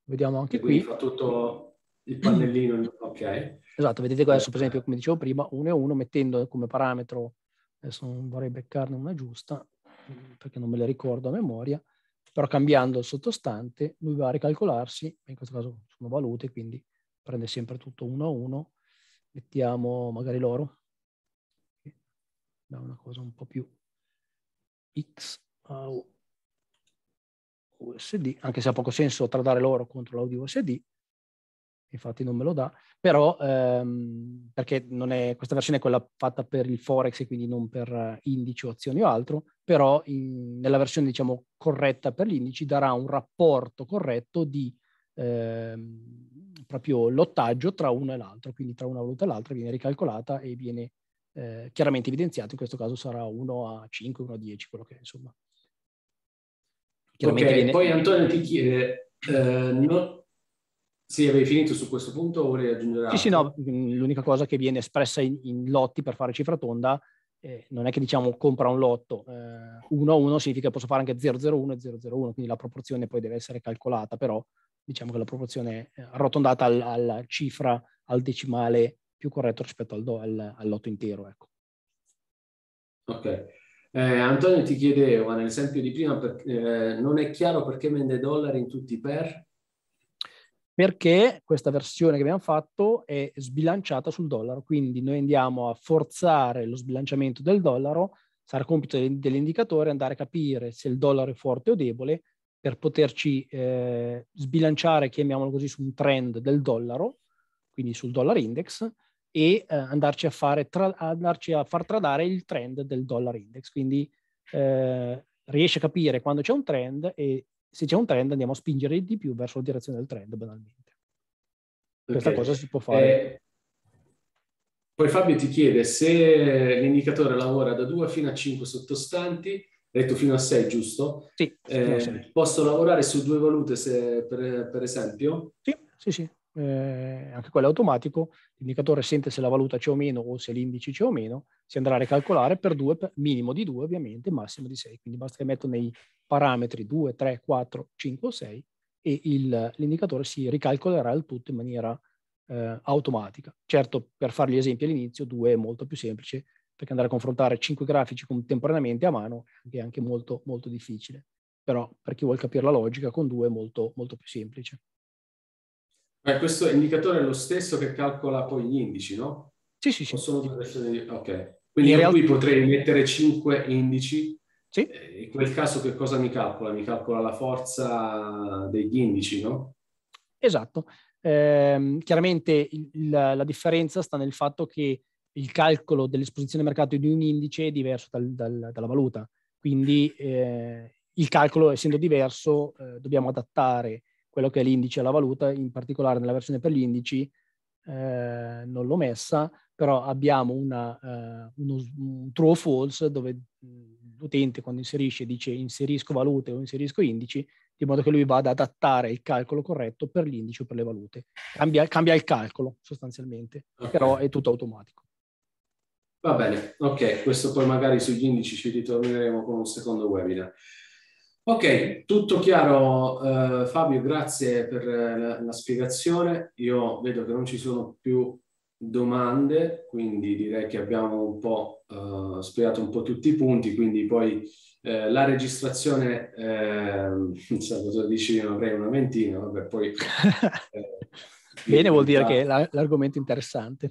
Vediamo anche e qui. Fa tutto il pannellino, Ok. Esatto, vedete qua adesso per eh, esempio eh. come dicevo prima 1 e 1 mettendo come parametro, adesso non vorrei beccarne una giusta mm, perché non me la ricordo a memoria, però cambiando il sottostante lui va a ricalcolarsi, in questo caso sono valute quindi prende sempre tutto 1 a 1, mettiamo magari l'oro, da una cosa un po' più X a USD, anche se ha poco senso tradare l'oro contro l'audio USD, infatti non me lo dà, però ehm, perché è, questa versione è quella fatta per il Forex e quindi non per eh, indici o azioni o altro, però in, nella versione diciamo corretta per gli indici darà un rapporto corretto di ehm, proprio lottaggio tra uno e l'altro, quindi tra una valuta e l'altra viene ricalcolata e viene eh, chiaramente evidenziato, in questo caso sarà 1 a 5, 1 a 10, quello che è insomma. Ok, viene... Poi Antonio ti chiede, eh, no, sì, avevi finito su questo punto o volevi aggiungere altro? Sì, sì, no, mm, l'unica cosa che viene espressa in, in lotti per fare cifra tonda eh, non è che diciamo compra un lotto, 1 eh, a 1 significa che posso fare anche 001 e 001, quindi la proporzione poi deve essere calcolata, però diciamo che la proporzione è arrotondata al, alla cifra, al decimale più corretto rispetto al, al, al lotto intero. Ecco. Ok. Eh, Antonio ti chiedeva nell'esempio di prima, per, eh, non è chiaro perché vende dollari in tutti i per? perché questa versione che abbiamo fatto è sbilanciata sul dollaro, quindi noi andiamo a forzare lo sbilanciamento del dollaro, sarà compito dell'indicatore andare a capire se il dollaro è forte o debole per poterci eh, sbilanciare, chiamiamolo così, su un trend del dollaro, quindi sul dollar index, e eh, andarci, a fare tra- andarci a far tradare il trend del dollar index. Quindi eh, riesce a capire quando c'è un trend e se c'è un trend andiamo a spingere di più verso la direzione del trend banalmente. Okay. Questa cosa si può fare. Eh, poi Fabio ti chiede se l'indicatore lavora da 2 fino a 5 sottostanti, detto fino a 6 giusto? Sì. Eh, posso lavorare su due valute se, per, per esempio? Sì, sì, sì eh, anche quello è automatico, l'indicatore sente se la valuta c'è o meno o se l'indice c'è o meno, si andrà a ricalcolare per 2, minimo di due ovviamente, massimo di 6, quindi basta che metto nei parametri 2, 3, 4, 5 o 6 e il, l'indicatore si ricalcolerà il tutto in maniera eh, automatica. Certo, per fare gli esempi all'inizio, 2 è molto più semplice, perché andare a confrontare 5 grafici contemporaneamente a mano è anche molto, molto difficile. Però per chi vuole capire la logica, con 2 è molto, molto più semplice. Beh, questo indicatore è lo stesso che calcola poi gli indici, no? Sì, sì, sì. Di... Ok. Quindi in realtà... qui potrei mettere 5 indici. Sì. Eh, in quel caso che cosa mi calcola? Mi calcola la forza degli indici, no? Esatto. Eh, chiaramente il, la, la, differenza sta nel fatto che il calcolo dell'esposizione mercato di un indice è diverso dal, dal, dalla valuta. Quindi eh, il calcolo, essendo diverso, eh, dobbiamo adattare quello che è l'indice alla valuta, in particolare nella versione per gli indici eh, non l'ho messa, però abbiamo una, eh, uno, un true o false dove mm, l'utente quando inserisce dice inserisco valute o inserisco indici, di modo che lui vada ad adattare il calcolo corretto per l'indice o per le valute. Cambia, cambia il calcolo sostanzialmente, okay. però è tutto automatico. Va bene, ok, questo poi magari sugli indici ci ritorneremo con un secondo webinar. Ok, tutto chiaro eh, Fabio, grazie per eh, la, la spiegazione. Io vedo che non ci sono più domande, quindi direi che abbiamo un po' eh, spiegato un po' tutti i punti, quindi poi eh, la registrazione, eh, non so cosa dici, avrei una ventina, vabbè, poi... Eh, Bene, vuol dire che è l'argomento interessante.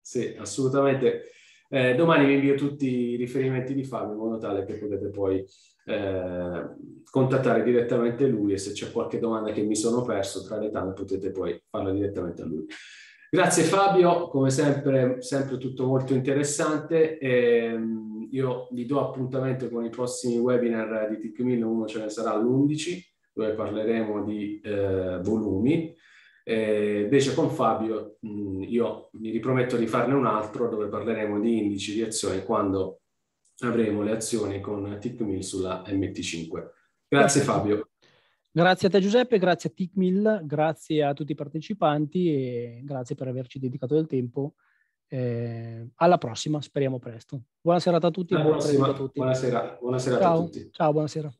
Sì, assolutamente. Eh, domani vi invio tutti i riferimenti di Fabio in modo tale che potete poi eh, contattare direttamente lui e se c'è qualche domanda che mi sono perso tra le tante potete poi farla direttamente a lui. Grazie Fabio, come sempre, sempre tutto molto interessante. E, ehm, io vi do appuntamento con i prossimi webinar di TIC1000, uno ce ne sarà l'11, dove parleremo di eh, volumi. Eh, invece con Fabio mh, mm, io mi riprometto di farne un altro dove parleremo di indici di azioni, quando avremo le azioni con Tickmill sulla MT5. Grazie Fabio. Grazie a te Giuseppe, grazie a Tickmill, grazie a tutti i partecipanti e grazie per averci dedicato del tempo. Eh, alla prossima, speriamo presto. Buona serata a tutti. buona, serata a tutti. Buonasera, buonasera ciao, a tutti. Ciao, buonasera.